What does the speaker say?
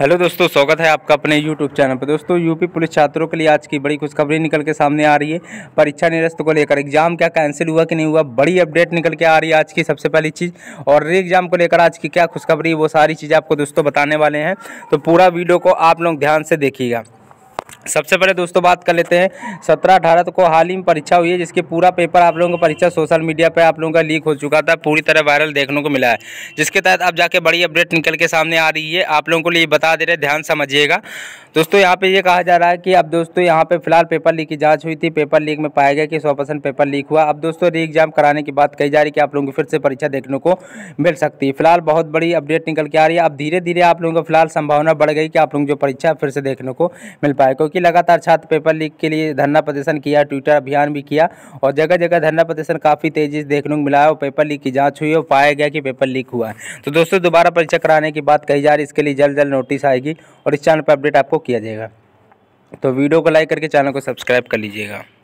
hello दोस्तों स्वागत है आपका अपने यूट्यूब चैनल पर दोस्तों यूपी पुलिस छात्रों के लिए आज की बड़ी खुशखबरी निकल के सामने आ रही है परीक्षा निरस्त को लेकर एग्जाम क्या कैंसिल हुआ कि नहीं हुआ बड़ी अपडेट निकल के आ रही है आज की सबसे पहली चीज़ और री एग्जाम को लेकर आज की क्या खुशखबरी वो सारी चीज़ें आपको दोस्तों बताने वाले हैं तो पूरा वीडियो को आप लोग ध्यान से देखिएगा सबसे पहले दोस्तों बात कर लेते हैं सत्रह अठारह को हाल ही में परीक्षा हुई है जिसके पूरा पेपर आप लोगों का परीक्षा सोशल मीडिया पर आप लोगों का लीक हो चुका था पूरी तरह वायरल देखने को मिला है जिसके तहत अब जाके बड़ी अपडेट निकल के सामने आ रही है आप लोगों को लिए बता दे रहे ध्यान समझिएगा दोस्तों यहाँ पे ये कहा जा रहा है कि अब दोस्तों यहाँ पे फिलहाल पेपर लीक की जाँच हुई थी पेपर लीक में पाया गया कि सौ पेपर लीक हुआ अब दोस्तों री एग्जाम कराने की बात कही जा रही है कि आप लोगों को फिर से परीक्षा देखने को मिल सकती है फिलहाल बहुत बड़ी अपडेट निकल के आ रही है अब धीरे धीरे आप लोगों को फिलहाल संभावना बढ़ गई कि आप लोग जो परीक्षा फिर से देखने को मिल पाए क्योंकि कि लगातार छात्र पेपर लीक के लिए धरना प्रदर्शन किया ट्विटर अभियान भी किया और जगह जगह धरना प्रदर्शन काफ़ी तेज़ी से देखने को मिला है और पेपर लीक की जाँच हुई और पाया गया कि पेपर लीक हुआ है तो दोस्तों दोबारा परीक्षा कराने की बात कही जा रही है इसके लिए जल्द जल्द नोटिस आएगी और इस चैनल पर अपडेट आपको किया जाएगा तो वीडियो को लाइक करके चैनल को सब्सक्राइब कर लीजिएगा